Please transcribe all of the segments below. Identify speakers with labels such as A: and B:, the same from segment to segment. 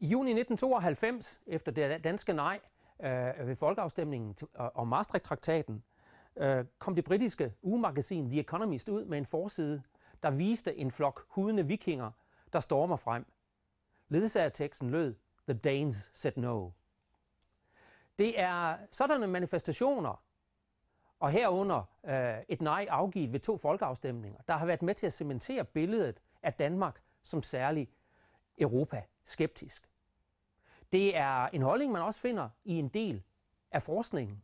A: I juni 1992, efter det danske nej øh, ved folkeafstemningen øh, om Maastricht-traktaten, øh, kom det britiske ugemagasin The Economist ud med en forside, der viste en flok hudende vikinger, der stormer frem. Ledsagerteksten lød, The Danes said no. Det er sådanne manifestationer, og herunder øh, et nej afgivet ved to folkeafstemninger, der har været med til at cementere billedet af Danmark som særlig Europa skeptisk. Det er en holdning, man også finder i en del af forskningen.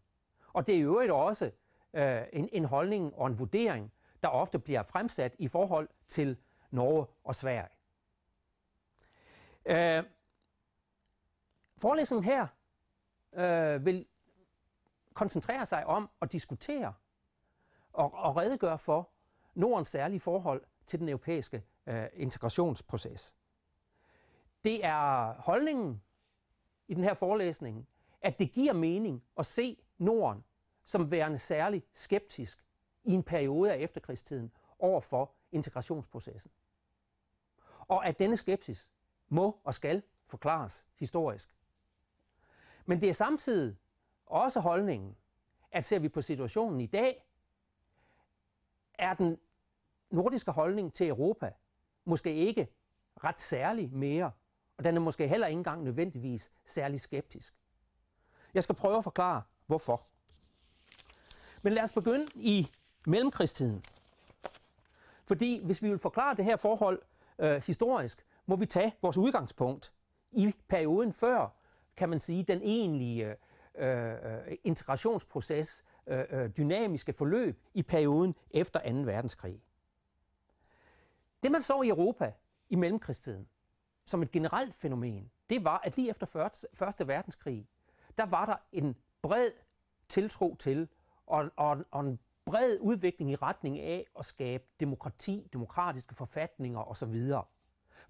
A: Og det er i øvrigt også øh, en, en holdning og en vurdering, der ofte bliver fremsat i forhold til Norge og Sverige. Øh, forelæsningen her øh, vil koncentrere sig om at diskutere og, og redegøre for Nordens særlige forhold til den europæiske øh, integrationsproces. Det er holdningen i den her forelæsning, at det giver mening at se Norden som værende særlig skeptisk i en periode af efterkrigstiden over for integrationsprocessen. Og at denne skepsis må og skal forklares historisk. Men det er samtidig også holdningen, at ser vi på situationen i dag, er den nordiske holdning til Europa måske ikke ret særlig mere og den er måske heller ikke engang nødvendigvis særlig skeptisk. Jeg skal prøve at forklare, hvorfor. Men lad os begynde i mellemkrigstiden. Fordi hvis vi vil forklare det her forhold øh, historisk, må vi tage vores udgangspunkt i perioden før, kan man sige, den egentlige øh, øh integrationsproces, øh, øh, dynamiske forløb i perioden efter 2. verdenskrig. Det man så i Europa i mellemkrigstiden, som et generelt fænomen, det var, at lige efter Første verdenskrig, der var der en bred tiltro til og, og, og en bred udvikling i retning af at skabe demokrati, demokratiske forfatninger osv.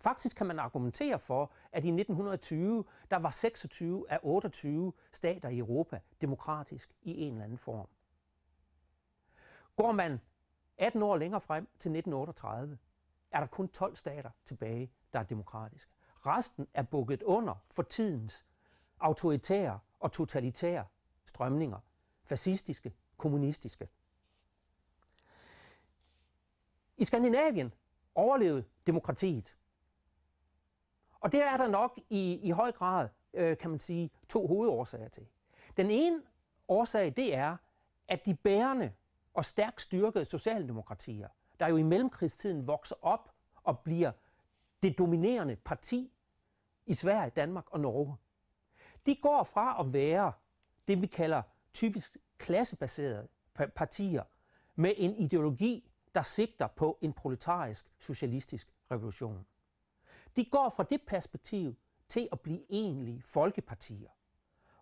A: Faktisk kan man argumentere for, at i 1920, der var 26 af 28 stater i Europa demokratisk i en eller anden form. Går man 18 år længere frem til 1938, er der kun 12 stater tilbage, der er demokratiske. Resten er bukket under for tidens autoritære og totalitære strømninger. Fascistiske, kommunistiske. I Skandinavien overlevede demokratiet. Og det er der nok i, i høj grad, øh, kan man sige, to hovedårsager til. Den ene årsag, det er, at de bærende og stærkt styrkede socialdemokratier der jo i mellemkrigstiden vokser op og bliver det dominerende parti i Sverige, Danmark og Norge. De går fra at være det, vi kalder typisk klassebaserede partier med en ideologi, der sigter på en proletarisk socialistisk revolution. De går fra det perspektiv til at blive egentlige folkepartier,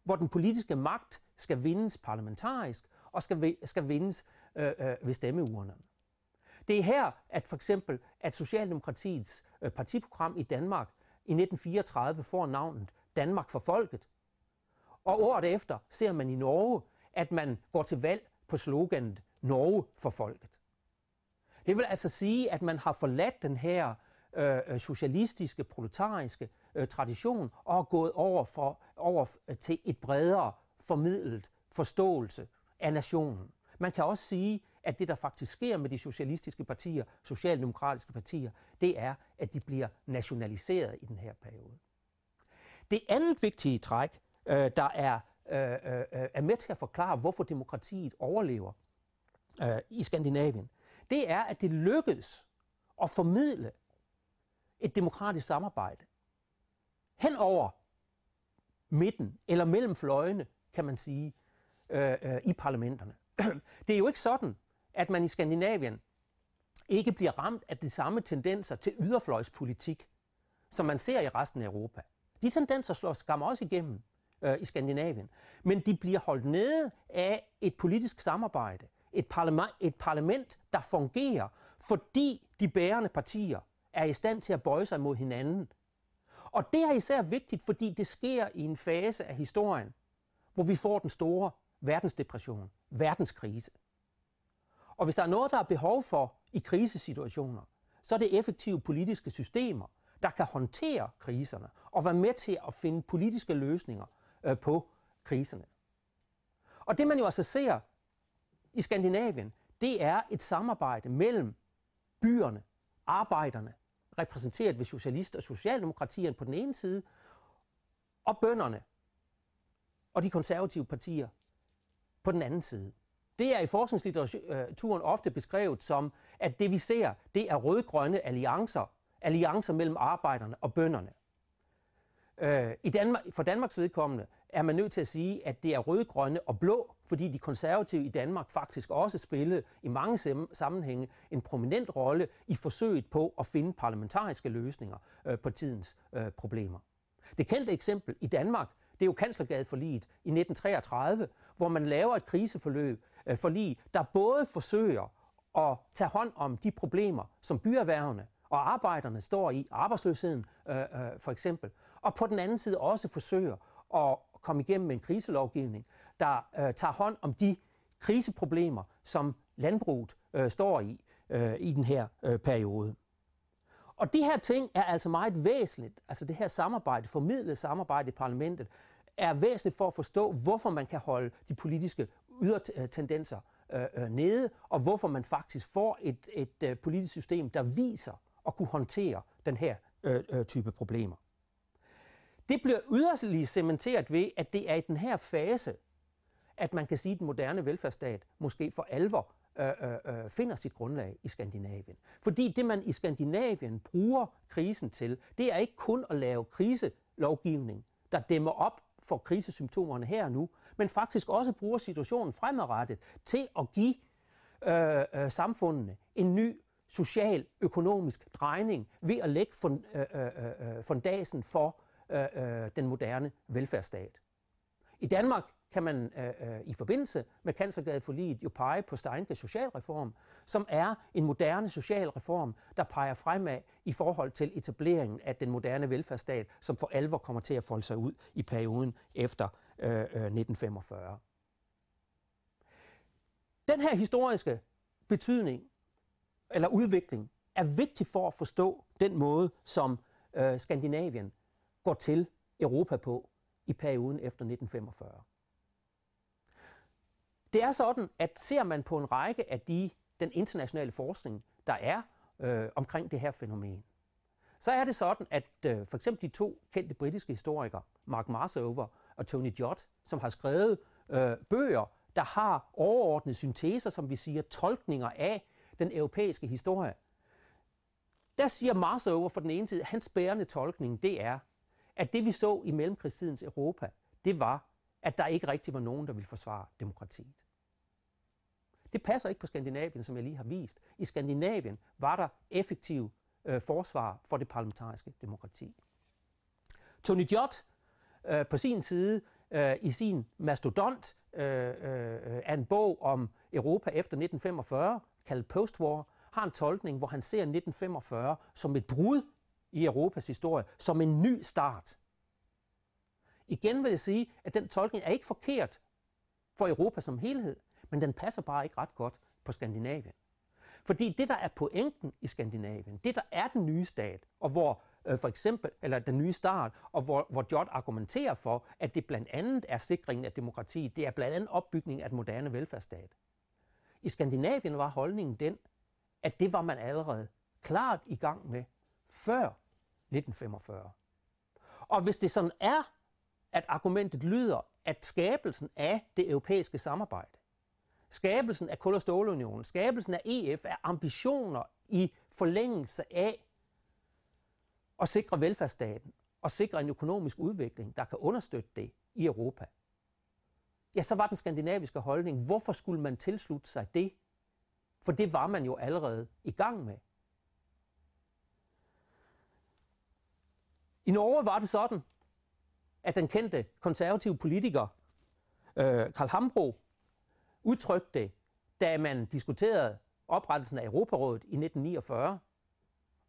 A: hvor den politiske magt skal vindes parlamentarisk og skal, skal vindes øh, øh, ved stemmeurnerne. Det er her, at for eksempel, at Socialdemokratiets øh, partiprogram i Danmark i 1934 får navnet Danmark for folket. Og året efter ser man i Norge, at man går til valg på sloganet Norge for folket. Det vil altså sige, at man har forladt den her øh, øh socialistiske, proletariske øh, tradition og er gået over, for, over øh, til et bredere formidlet forståelse af nationen. Man kan også sige, at det, der faktisk sker med de socialistiske partier, socialdemokratiske partier, det er, at de bliver nationaliseret i den her periode. Det andet vigtige træk, øh, der er, øh, øh, øh, er med til at forklare, hvorfor demokratiet overlever øh, i Skandinavien, det er, at det lykkedes at formidle et demokratisk samarbejde hen over midten eller mellem fløjene, kan man sige, øh, øh, i parlamenterne. Det er jo ikke sådan, at man i Skandinavien ikke bliver ramt af de samme tendenser til yderfløjspolitik, som man ser i resten af Europa. De tendenser slår skam også igennem øh, i Skandinavien. Men de bliver holdt nede af et politisk samarbejde, et parlament, et parlament, der fungerer, fordi de bærende partier er i stand til at bøje sig mod hinanden. Og det er især vigtigt, fordi det sker i en fase af historien, hvor vi får den store verdensdepression, verdenskrise. Og hvis der er noget, der er behov for i krisesituationer, så er det effektive politiske systemer, der kan håndtere kriserne og være med til at finde politiske løsninger øh, på kriserne. Og det man jo altså ser i Skandinavien, det er et samarbejde mellem byerne, arbejderne, repræsenteret ved socialister og socialdemokratierne på den ene side, og bønderne og de konservative partier på den anden side. Det er i forskningslitteraturen øh, ofte beskrevet som, at det vi ser, det er rødgrønne alliancer, alliancer mellem arbejderne og bønderne. Øh, i Danmark, for Danmarks vedkommende er man nødt til at sige, at det er rødgrønne og blå, fordi de konservative i Danmark faktisk også spillede i mange sammenhænge en prominent rolle i forsøget på at finde parlamentariske løsninger øh, på tidens øh, problemer. Det kendte eksempel i Danmark det er jo kanslergadeforliget i 1933, hvor man laver et kriseforløb, øh, forlig, der både forsøger at tage hånd om de problemer, som byerhvervene og arbejderne står i, arbejdsløsheden øh, øh, for eksempel, og på den anden side også forsøger at komme igennem med en kriselovgivning, der øh, tager hånd om de kriseproblemer, som landbruget øh, står i øh, i den her øh, periode. Og de her ting er altså meget væsentligt. Altså det her samarbejde, formidlet samarbejde i parlamentet, er væsentligt for at forstå, hvorfor man kan holde de politiske ydertendenser øh, øh nede, og hvorfor man faktisk får et, et øh, politisk system, der viser at kunne håndtere den her øh, øh, type problemer. Det bliver yderst cementeret ved, at det er i den her fase, at man kan sige, at den moderne velfærdsstat måske for alvor Øh, øh, øh, finder sit grundlag i Skandinavien. Fordi det, man i Skandinavien bruger krisen til, det er ikke kun at lave kriselovgivning, der dæmmer op for krisesymptomerne her og nu, men faktisk også bruger situationen fremadrettet til at give øh, øh, samfundene en ny social, økonomisk drejning ved at lægge fund, øh, øh, øh, øh fundasen for øh, øh, den moderne velfærdsstat. I Danmark kan man øh, øh, i forbindelse med Cancergadeforliget jo pege på Steinke socialreform, som er en moderne socialreform, der peger fremad i forhold til etableringen af den moderne velfærdsstat, som for alvor kommer til at folde sig ud i perioden efter øh, øh, 1945. Den her historiske betydning eller udvikling er vigtig for at forstå den måde, som øh, Skandinavien går til Europa på i perioden efter 1945. Det er sådan, at ser man på en række af de, den internationale forskning, der er øh, omkring det her fænomen, så er det sådan, at øh, for eksempel de to kendte britiske historikere, Mark Marsover og Tony Jott, som har skrevet øh, bøger, der har overordnede synteser, som vi siger, tolkninger af den europæiske historie. Der siger Marsover for den ene side, hans bærende tolkning, det er, at det vi så i mellemkrigstidens Europa, det var at der ikke rigtig var nogen, der ville forsvare demokratiet. Det passer ikke på Skandinavien, som jeg lige har vist. I Skandinavien var der effektiv øh, forsvar for det parlamentariske demokrati. Tony Jott øh, på sin side øh, i sin mastodont øh, øh, af en bog om Europa efter 1945, kaldet Postwar, har en tolkning, hvor han ser 1945 som et brud i Europas historie, som en ny start. Igen vil jeg sige, at den tolkning er ikke forkert for Europa som helhed, men den passer bare ikke ret godt på Skandinavien. Fordi det, der er pointen i Skandinavien, det, der er den nye stat, og hvor øh, for eksempel, eller den nye start, og hvor, hvor Jot argumenterer for, at det blandt andet er sikringen af demokrati, det er blandt andet opbygningen af den moderne velfærdsstat. I Skandinavien var holdningen den, at det var man allerede klart i gang med før 1945. Og hvis det sådan er, at argumentet lyder, at skabelsen af det europæiske samarbejde, skabelsen af kul- og stålunionen, skabelsen af EF er ambitioner i forlængelse af at sikre velfærdsstaten og sikre en økonomisk udvikling, der kan understøtte det i Europa. Ja, så var den skandinaviske holdning, hvorfor skulle man tilslutte sig det? For det var man jo allerede i gang med. I Norge var det sådan, at den kendte konservative politiker øh, Karl Hambro udtrykte, da man diskuterede oprettelsen af Europarådet i 1949.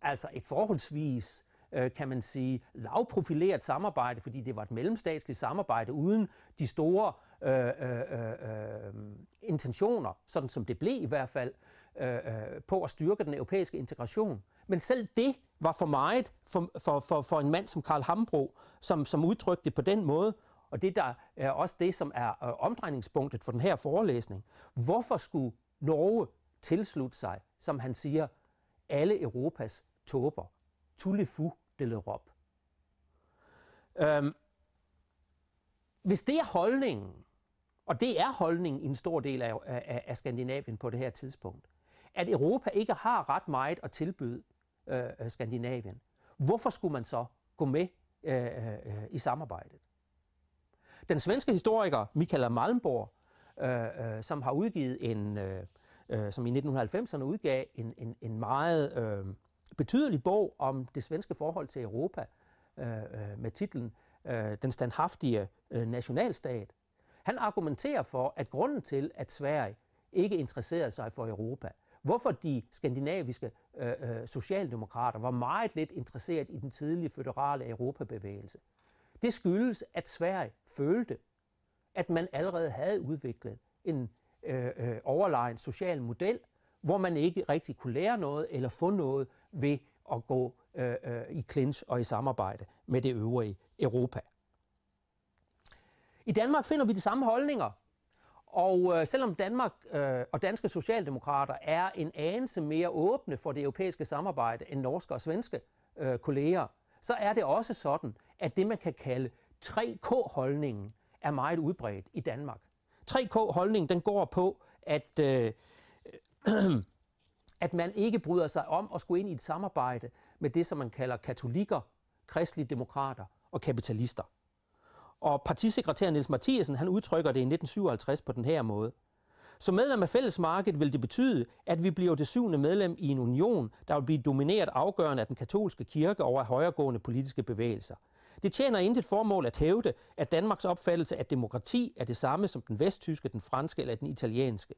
A: Altså et forholdsvis, øh, kan man sige, lavprofileret samarbejde, fordi det var et mellemstatsligt samarbejde uden de store øh, øh, øh, øh, intentioner, sådan som det blev i hvert fald, øh, øh, på at styrke den europæiske integration. Men selv det var for meget for, for, for, for en mand som Karl Hambro, som, som udtrykte det på den måde. Og det der er også det, som er øh, omdrejningspunktet for den her forelæsning. Hvorfor skulle Norge tilslutte sig, som han siger, alle Europas tåber? Tullefu de l'Europe. Øhm, hvis det er holdningen, og det er holdningen i en stor del af, af, af Skandinavien på det her tidspunkt, at Europa ikke har ret meget at tilbyde Øh, øh, Skandinavien. Hvorfor skulle man så gå med øh, øh, i samarbejdet? Den svenske historiker Michael Malmborg, øh, øh, som har udgivet en, øh, øh, som i 1990'erne udgav en, en, en meget øh, betydelig bog om det svenske forhold til Europa, øh, øh, med titlen øh, Den standhaftige øh, nationalstat. Han argumenterer for, at grunden til, at Sverige ikke interesserede sig for Europa, Hvorfor de skandinaviske øh, øh, socialdemokrater var meget lidt interesseret i den tidlige føderale Europabevægelse. Det skyldes, at Sverige følte, at man allerede havde udviklet en øh, øh, overlegen social model, hvor man ikke rigtig kunne lære noget eller få noget ved at gå øh, øh, i clinch og i samarbejde med det øvrige Europa. I Danmark finder vi de samme holdninger og øh, selvom Danmark øh, og danske socialdemokrater er en anelse mere åbne for det europæiske samarbejde end norske og svenske øh, kolleger, så er det også sådan, at det man kan kalde 3K-holdningen er meget udbredt i Danmark. 3K-holdningen den går på, at, øh, at man ikke bryder sig om at skulle ind i et samarbejde med det, som man kalder katolikker, kristelige demokrater og kapitalister. Og partisekretær Niels Mathiasen han udtrykker det i 1957 på den her måde. Som medlem af fællesmarkedet vil det betyde, at vi bliver det syvende medlem i en union, der vil blive domineret afgørende af den katolske kirke over højregående politiske bevægelser. Det tjener intet formål at hævde, at Danmarks opfattelse af demokrati er det samme som den vesttyske, den franske eller den italienske.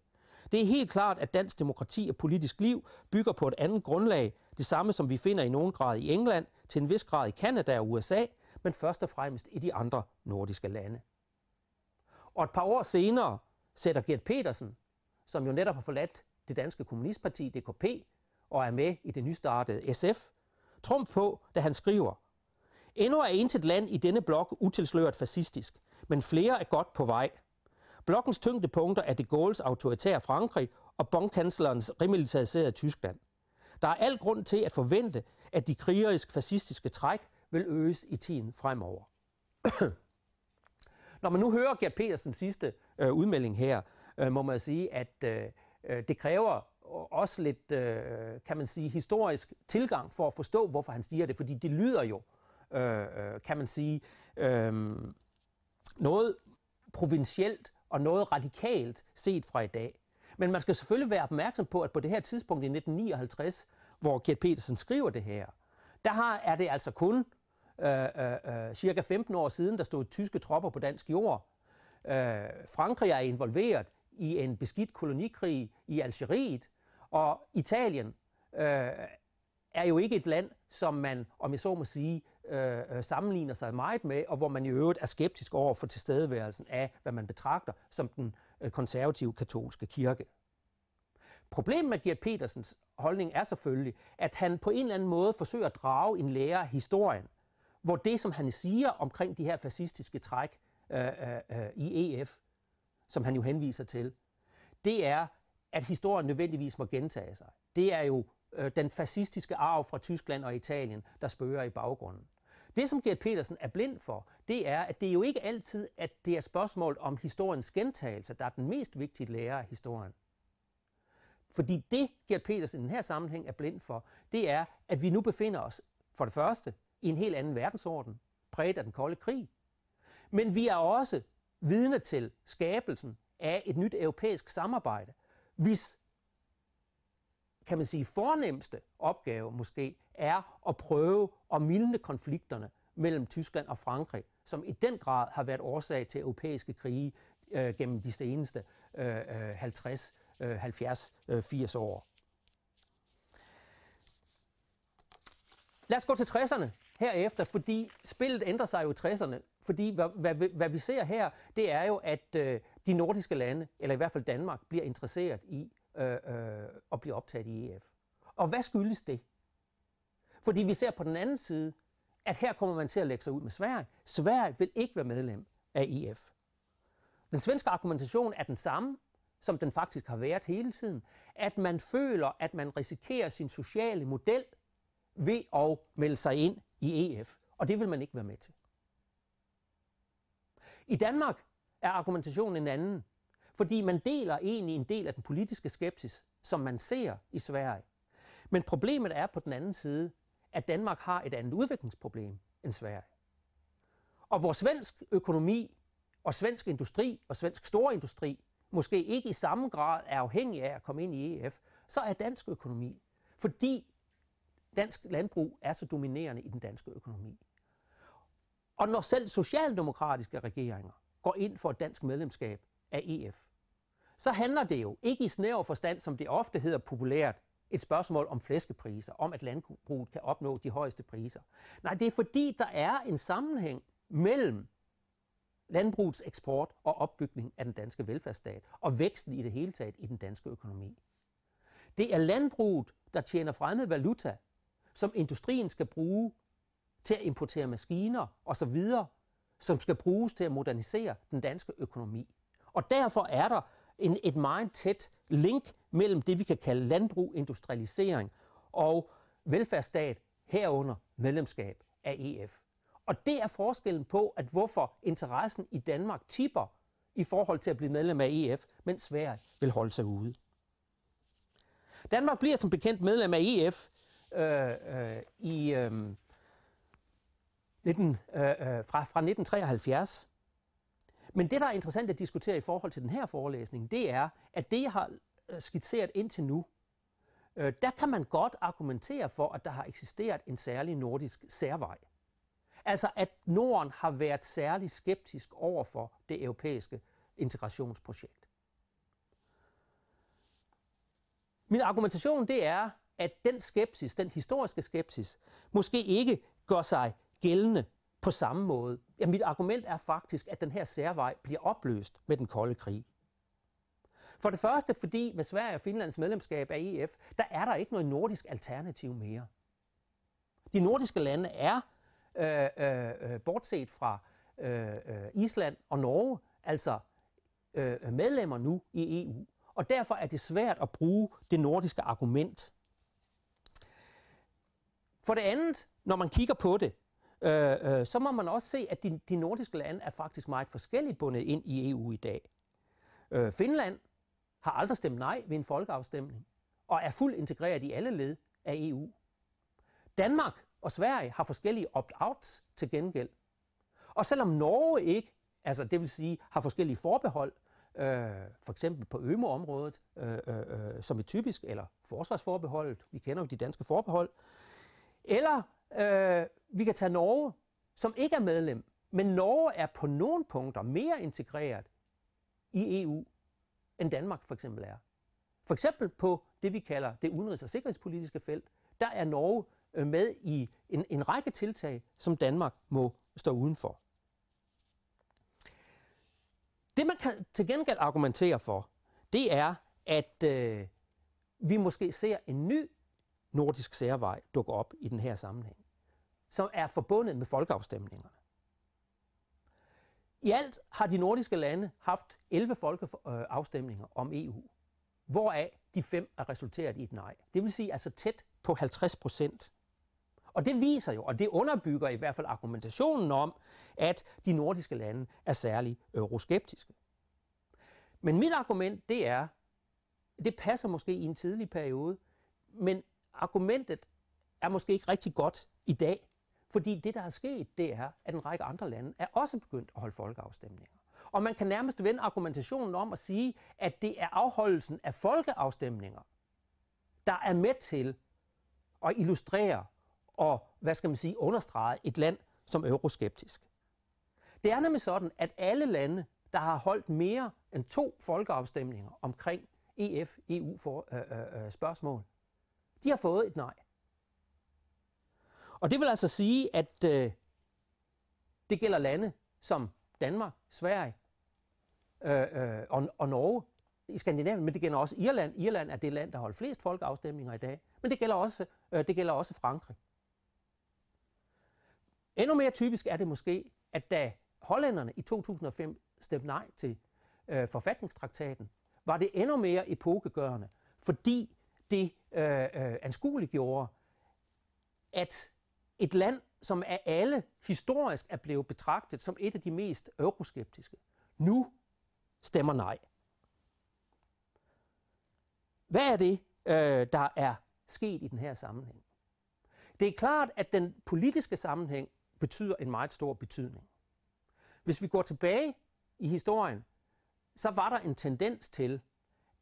A: Det er helt klart, at dansk demokrati og politisk liv bygger på et andet grundlag, det samme som vi finder i nogen grad i England, til en vis grad i Kanada og USA, men først og fremmest i de andre nordiske lande. Og et par år senere sætter Gert Petersen, som jo netop har forladt det danske kommunistparti, DKP, og er med i det nystartede SF, trumf på, da han skriver, Endnu er intet land i denne blok utilsløret fascistisk, men flere er godt på vej. Blokkens tyngdepunkter er de Gaulle's autoritære Frankrig og bondkanslerens remilitariserede Tyskland. Der er al grund til at forvente, at de krigerisk fascistiske træk vil øges i tiden fremover. Når man nu hører Gert Petersens sidste øh, udmelding her, øh, må man sige, at øh, øh det kræver også lidt, øh, kan man sige, historisk tilgang for at forstå, hvorfor han siger det, fordi det lyder jo, øh, øh, kan man sige, øh, noget provincielt og noget radikalt set fra i dag. Men man skal selvfølgelig være opmærksom på, at på det her tidspunkt i 1959, hvor Gert Petersen skriver det her, der har, er det altså kun Øh, øh, øh, cirka 15 år siden, der stod tyske tropper på dansk jord. Øh, Frankrig er involveret i en beskidt kolonikrig i Algeriet, og Italien øh, er jo ikke et land, som man, om jeg så må sige, øh, øh, sammenligner sig meget med, og hvor man i øvrigt er skeptisk over for tilstedeværelsen af, hvad man betragter som den øh, konservative katolske kirke. Problemet med Gert Petersens holdning er selvfølgelig, at han på en eller anden måde forsøger at drage en lærer af historien hvor det, som han siger omkring de her fascistiske træk øh, øh, øh i EF, som han jo henviser til, det er, at historien nødvendigvis må gentage sig. Det er jo øh, den fascistiske arv fra Tyskland og Italien, der spørger i baggrunden. Det, som Gert Petersen er blind for, det er, at det jo ikke altid at det er spørgsmålet om historiens gentagelse, der er den mest vigtige lærer af historien. Fordi det, Gert Petersen i den her sammenhæng er blind for, det er, at vi nu befinder os for det første i en helt anden verdensorden, præget af den kolde krig. Men vi er også vidne til skabelsen af et nyt europæisk samarbejde, hvis kan man sige, fornemmeste opgave måske er at prøve at mildne konflikterne mellem Tyskland og Frankrig, som i den grad har været årsag til europæiske krige øh, gennem de seneste øh, 50, øh, 70, øh, 80 øh, år. Lad os gå til 60'erne herefter, fordi spillet ændrer sig jo i 60'erne. Fordi hvad, hvad, hvad vi ser her, det er jo, at øh, de nordiske lande, eller i hvert fald Danmark, bliver interesseret i øh, øh, at blive optaget i EF. Og hvad skyldes det? Fordi vi ser på den anden side, at her kommer man til at lægge sig ud med Sverige. Sverige vil ikke være medlem af EF. Den svenske argumentation er den samme, som den faktisk har været hele tiden. At man føler, at man risikerer sin sociale model – ved at melde sig ind i EF, og det vil man ikke være med til. I Danmark er argumentationen en anden, fordi man deler egentlig en del af den politiske skepsis, som man ser i Sverige. Men problemet er på den anden side, at Danmark har et andet udviklingsproblem end Sverige. Og hvor svensk økonomi og svensk industri og svensk storindustri måske ikke i samme grad er afhængig af at komme ind i EF, så er dansk økonomi. Fordi dansk landbrug er så dominerende i den danske økonomi. Og når selv socialdemokratiske regeringer går ind for et dansk medlemskab af EF, så handler det jo ikke i snæver forstand, som det ofte hedder populært, et spørgsmål om flæskepriser, om at landbruget kan opnå de højeste priser. Nej, det er fordi, der er en sammenhæng mellem landbrugets eksport og opbygning af den danske velfærdsstat, og væksten i det hele taget i den danske økonomi. Det er landbruget, der tjener fremmed valuta som industrien skal bruge til at importere maskiner osv., som skal bruges til at modernisere den danske økonomi. Og derfor er der en, et meget tæt link mellem det, vi kan kalde landbrug, industrialisering og velfærdsstat herunder medlemskab af EF. Og det er forskellen på, at hvorfor interessen i Danmark tipper i forhold til at blive medlem af EF, mens Sverige vil holde sig ude. Danmark bliver som bekendt medlem af EF Øh, øh, i, øhm, øh, 19, øh, fra, fra 1973. Men det, der er interessant at diskutere i forhold til den her forelæsning, det er, at det, jeg har øh, skitseret indtil nu, øh, der kan man godt argumentere for, at der har eksisteret en særlig nordisk særvej. Altså at Norden har været særlig skeptisk over for det europæiske integrationsprojekt. Min argumentation det er, at den skepsis, den historiske skepsis, måske ikke gør sig gældende på samme måde. Ja, mit argument er faktisk, at den her særvej bliver opløst med den kolde krig. For det første, fordi med Sverige og Finlands medlemskab af EF, der er der ikke noget nordisk alternativ mere. De nordiske lande er, øh, øh, øh bortset fra øh, øh, Island og Norge, altså øh, medlemmer nu i EU. Og derfor er det svært at bruge det nordiske argument for det andet, når man kigger på det, øh, øh, så må man også se, at de, de nordiske lande er faktisk meget forskelligt bundet ind i EU i dag. Øh, Finland har aldrig stemt nej ved en folkeafstemning, og er fuldt integreret i alle led af EU. Danmark og Sverige har forskellige opt-outs til gengæld. Og selvom Norge ikke, altså det vil sige, har forskellige forbehold, øh, for eksempel på ØMO-området, øh, øh, øh som er typisk, eller forsvarsforbeholdet, vi kender jo de danske forbehold, eller øh, vi kan tage Norge, som ikke er medlem, men Norge er på nogle punkter mere integreret i EU, end Danmark for eksempel er. For eksempel på det, vi kalder det udenrigs- og sikkerhedspolitiske felt, der er Norge øh, med i en, en række tiltag, som Danmark må stå udenfor. Det, man kan til gengæld argumentere for, det er, at øh, vi måske ser en ny nordisk særvej dukker op i den her sammenhæng, som er forbundet med folkeafstemningerne. I alt har de nordiske lande haft 11 folkeafstemninger øh, om EU, hvoraf de fem er resulteret i et nej. Det vil sige altså tæt på 50 procent. Og det viser jo, og det underbygger i hvert fald argumentationen om, at de nordiske lande er særlig euroskeptiske. Øh, men mit argument, det er, det passer måske i en tidlig periode, men argumentet er måske ikke rigtig godt i dag, fordi det, der er sket, det er, at en række andre lande er også begyndt at holde folkeafstemninger. Og man kan nærmest vende argumentationen om at sige, at det er afholdelsen af folkeafstemninger, der er med til at illustrere og, hvad skal man sige, understrege et land som euroskeptisk. Det er nemlig sådan, at alle lande, der har holdt mere end to folkeafstemninger omkring EF-EU-spørgsmål, de har fået et nej. Og det vil altså sige, at øh, det gælder lande som Danmark, Sverige øh, øh, og, og Norge i Skandinavien, men det gælder også Irland. Irland er det land, der holder flest folkeafstemninger i dag, men det gælder også, øh, det gælder også Frankrig. Endnu mere typisk er det måske, at da hollænderne i 2005 stemte nej til øh, forfatningstraktaten, var det endnu mere epokegørende, fordi det øh, øh, anskueliggjorde, at et land, som af alle historisk er blevet betragtet som et af de mest euroskeptiske, nu stemmer nej. Hvad er det, øh, der er sket i den her sammenhæng? Det er klart, at den politiske sammenhæng betyder en meget stor betydning. Hvis vi går tilbage i historien, så var der en tendens til,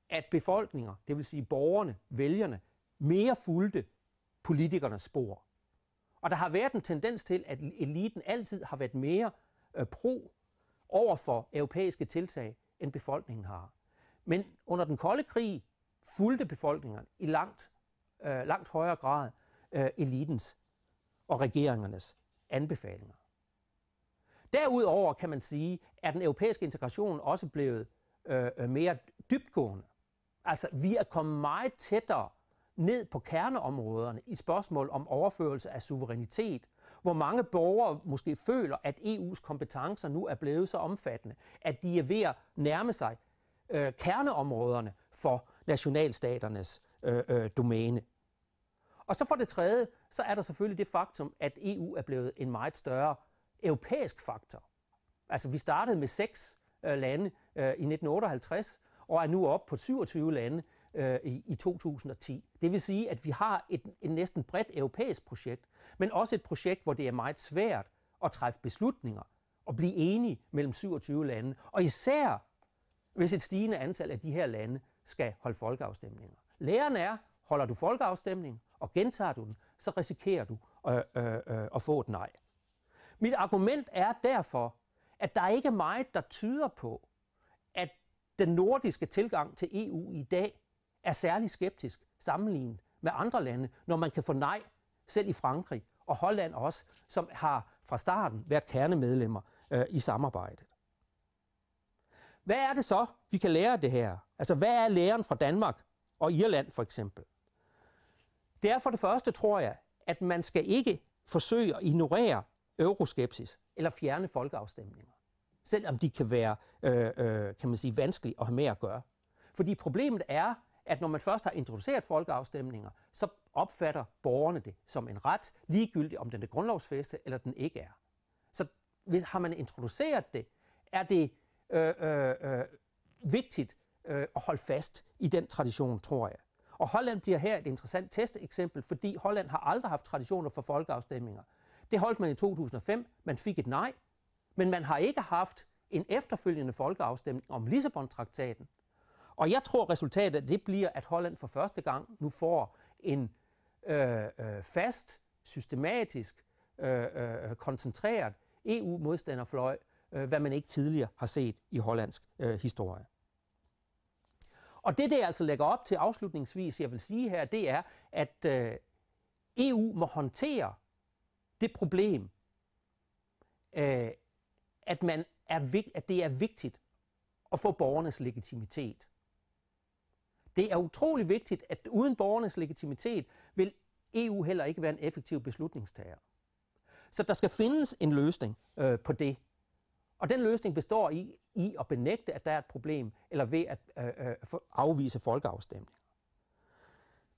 A: at befolkninger, det vil sige borgerne, vælgerne, mere fulgte politikernes spor. Og der har været en tendens til, at eliten altid har været mere øh, pro over for europæiske tiltag, end befolkningen har. Men under den kolde krig fulgte befolkningerne i langt, øh, langt højere grad øh, elitens og regeringernes anbefalinger. Derudover kan man sige, at den europæiske integration også blevet øh, øh mere dybtgående. Altså, vi er kommet meget tættere ned på kerneområderne i spørgsmål om overførelse af suverænitet, hvor mange borgere måske føler, at EU's kompetencer nu er blevet så omfattende, at de er ved at nærme sig øh, kerneområderne for nationalstaternes øh, øh, domæne. Og så for det tredje, så er der selvfølgelig det faktum, at EU er blevet en meget større europæisk faktor. Altså vi startede med seks øh, lande øh, i 1958, og er nu oppe på 27 lande øh, i, i 2010. Det vil sige, at vi har et, et næsten bredt europæisk projekt, men også et projekt, hvor det er meget svært at træffe beslutninger og blive enige mellem 27 lande, og især hvis et stigende antal af de her lande skal holde folkeafstemninger. Læren er, holder du folkeafstemning og gentager du den, så risikerer du øh, øh, øh, at få et nej. Mit argument er derfor, at der ikke er meget, der tyder på, at den nordiske tilgang til EU i dag er særlig skeptisk sammenlignet med andre lande, når man kan få nej selv i Frankrig og Holland også, som har fra starten været kernemedlemmer øh, i samarbejdet. Hvad er det så, vi kan lære af det her? Altså, hvad er læren fra Danmark og Irland for eksempel? Det er for det første, tror jeg, at man skal ikke forsøge at ignorere euroskepsis eller fjerne folkeafstemninger selvom de kan være øh, øh, kan man sige, vanskelige at have med at gøre. Fordi problemet er, at når man først har introduceret folkeafstemninger, så opfatter borgerne det som en ret, ligegyldigt om den er grundlovsfeste eller den ikke er. Så hvis har man introduceret det, er det øh, øh, øh, vigtigt øh, at holde fast i den tradition, tror jeg. Og Holland bliver her et interessant testeksempel, fordi Holland har aldrig haft traditioner for folkeafstemninger. Det holdt man i 2005, man fik et nej, men man har ikke haft en efterfølgende folkeafstemning om Lissabon-traktaten. Og jeg tror, resultatet det bliver, at Holland for første gang nu får en øh, øh, fast, systematisk, øh, øh, koncentreret EU-modstanderfløj, øh, hvad man ikke tidligere har set i hollandsk øh, historie. Og det, det altså lægger op til afslutningsvis, jeg vil sige her, det er, at øh, EU må håndtere det problem, øh, at, man er, at det er vigtigt at få borgernes legitimitet. Det er utrolig vigtigt, at uden borgernes legitimitet vil EU heller ikke være en effektiv beslutningstager. Så der skal findes en løsning øh, på det. Og den løsning består i, i at benægte, at der er et problem, eller ved at øh, øh, afvise folkeafstemning.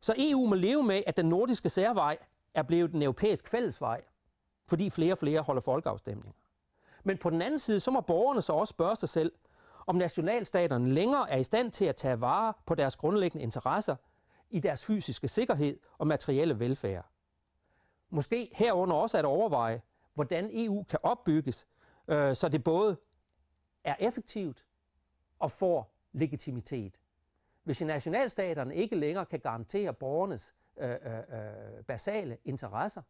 A: Så EU må leve med, at den nordiske særvej er blevet den europæiske fællesvej, fordi flere og flere holder folkeafstemninger. Men på den anden side, så må borgerne så også spørge sig selv, om nationalstaterne længere er i stand til at tage vare på deres grundlæggende interesser i deres fysiske sikkerhed og materielle velfærd. Måske herunder også at overveje, hvordan EU kan opbygges, øh, så det både er effektivt og får legitimitet. Hvis nationalstaterne ikke længere kan garantere borgernes øh, øh, øh basale interesser,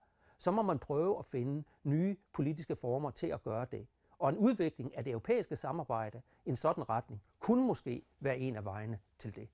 A: så må man prøve at finde nye politiske former til at gøre det. Og en udvikling af det europæiske samarbejde i en sådan retning kunne måske være en af vejene til det.